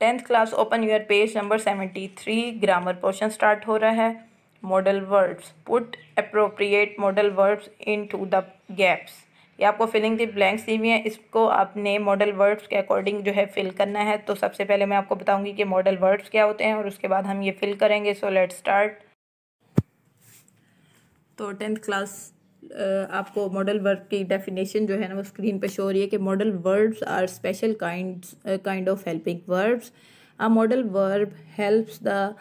tenth class open your page number seventy three grammar portion start हो रहा है modal words put appropriate modal words into the gaps ये आपको filling दी blanks दी हुई हैं इसको आपने मॉडल वर्ड्स के अकॉर्डिंग जो है फिल करना है तो सबसे पहले मैं आपको बताऊंगी कि मॉडल वर्ड्स क्या होते हैं और उसके बाद हम ये फिल करेंगे सो लेट स्टार्ट तो टेंथ क्लास आपको मॉडल वर्ब की डेफिनेशन जो है ना वो स्क्रीन पर शो हो रही है कि modal verbs are special kind kind of helping verbs a modal verb helps the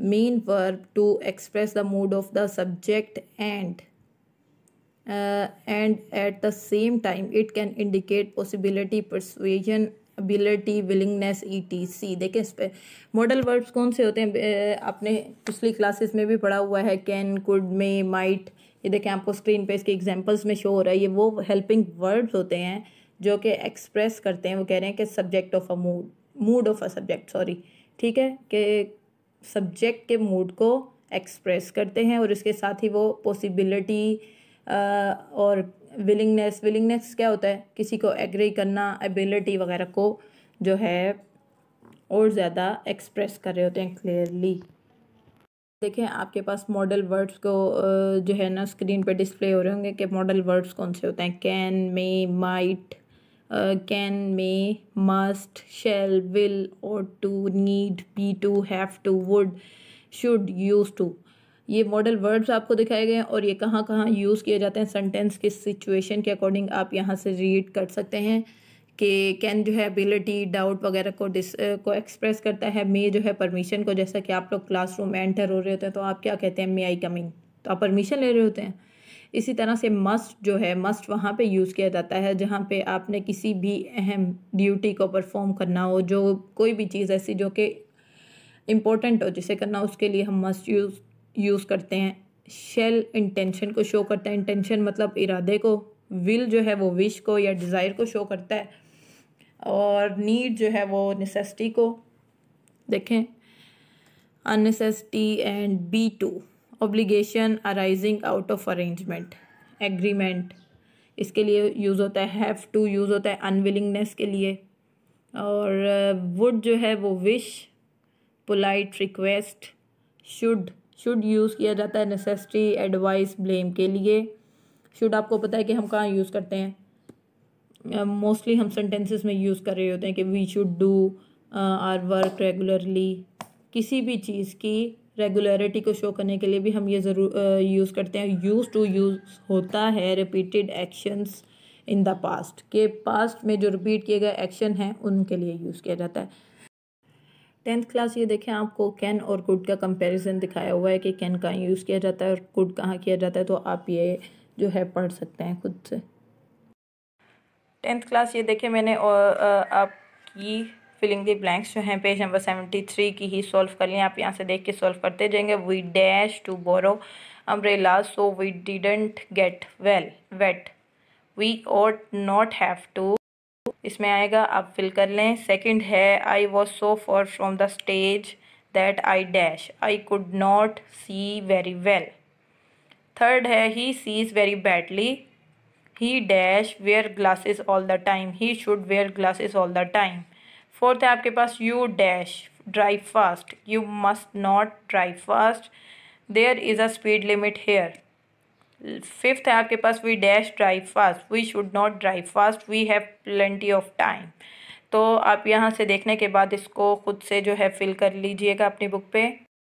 main verb to express the mood of the subject and and at the same time it can indicate possibility persuasion capability willingness E T C देखें इस पर modal verbs कौन से होते हैं आपने पिछली classes में भी पढ़ा हुआ है कैन कुड मे माइट ये देखें आपको स्क्रीन पे इसके एग्जांपल्स में शो हो रहा है ये वो हेल्पिंग वर्ड्स होते हैं जो कि एक्सप्रेस करते हैं वो कह रहे हैं कि subject of a mood mood of a subject sorry ठीक है कि सब्जेक्ट के मूड को एक्सप्रेस करते हैं और इसके साथ ही वो पॉसिबिलिटी और विलिंगनेस विलिंगनेस क्या होता है किसी को एग्री करना एबिलिटी वगैरह को जो है और ज़्यादा एक्सप्रेस कर रहे होते हैं क्लियरली देखें आपके पास मॉडल वर्ड्स को जो है ना स्क्रीन पे डिस्प्ले हो रहे होंगे कि मॉडल वर्ड्स कौन से होते हैं can may might can may must shall will ought to need be to have to would should use to ये मॉडल वर्ड्स आपको दिखाए गए हैं और ये कहाँ कहाँ यूज़ किए जाते हैं सेंटेंस किस सिचुएशन के अकॉर्डिंग आप यहाँ से रीड कर सकते हैं कि कैन जो है एबिलिटी डाउट वगैरह को डिस को एक्सप्रेस करता है मे जो है परमिशन को जैसा कि आप लोग क्लासरूम में एंटर हो रहे होते हैं तो आप क्या कहते हैं मे आई कमिंग तो आप परमिशन ले रहे होते हैं इसी तरह से मस्ट जो है मस्ट वहाँ पे यूज़ किया जाता है जहाँ पे आपने किसी भी अहम ड्यूटी को परफॉर्म करना हो जो कोई भी चीज़ ऐसी जो कि इम्पोर्टेंट हो जिसे करना उसके लिए हम मस्ट यूज़ यूज़ करते हैं शेल इंटेंशन को शो करता है इंटेंशन मतलब इरादे को विल जो है वो विश को या डिज़ायर को शो करता है और नीड जो है वो नेसेसिटी को देखें unnecessity and be to obligation arising out of arrangement agreement इसके लिए यूज़ होता है हैव टू यूज़ होता है अनविलिंगनेस के लिए और वुड uh, जो है वो wish polite request should should use किया जाता है नेसेसिटी एडवाइस ब्लेम के लिए शुड आपको पता है कि हम कहाँ यूज़ करते हैं मोस्टली uh, हम सेंटेंसेस में यूज़ कर रहे होते हैं कि we should do our work regularly किसी भी चीज़ की रेगुलरिटी को शो करने के लिए भी हम ये ज़रूर यूज़ करते हैं यूज़ टू यूज़ होता है repeated actions in the past के पास्ट में जो रिपीट किए गए एक्शन हैं उनके लिए यूज़ किया जाता है टेंथ क्लास ये देखें आपको कैन और कुड का कंपैरिजन दिखाया हुआ है कि कैन कहाँ यूज़ किया जाता है और कुड कहाँ किया जाता है तो आप ये जो है पढ़ सकते हैं खुद से टेंथ क्लास ये देखें मैंने और आपकी फिलिंग दी ब्लैंक्स जो हैं पेज नंबर सेवेंटी थ्री की ही सॉल्व कर लें आप यहाँ से देख के सॉल्व करते जाएंगे we dash to borrow umbrella so we didn't get well wet we ought not have to इसमें आएगा आप फिल कर लें सेकंड है I was so far from the stage that I dash I could not see very well third है he sees very badly he dash wear glasses all the time he should wear glasses all the time fourth है आपके पास you dash drive fast you must not drive fast there is a speed limit here fifth है आपके पास we dash drive fast we should not drive fast we have plenty of time तो आप यहाँ से देखने के बाद इसको ख़ुद से जो है फिल कर लीजिएगा अपनी बुक पे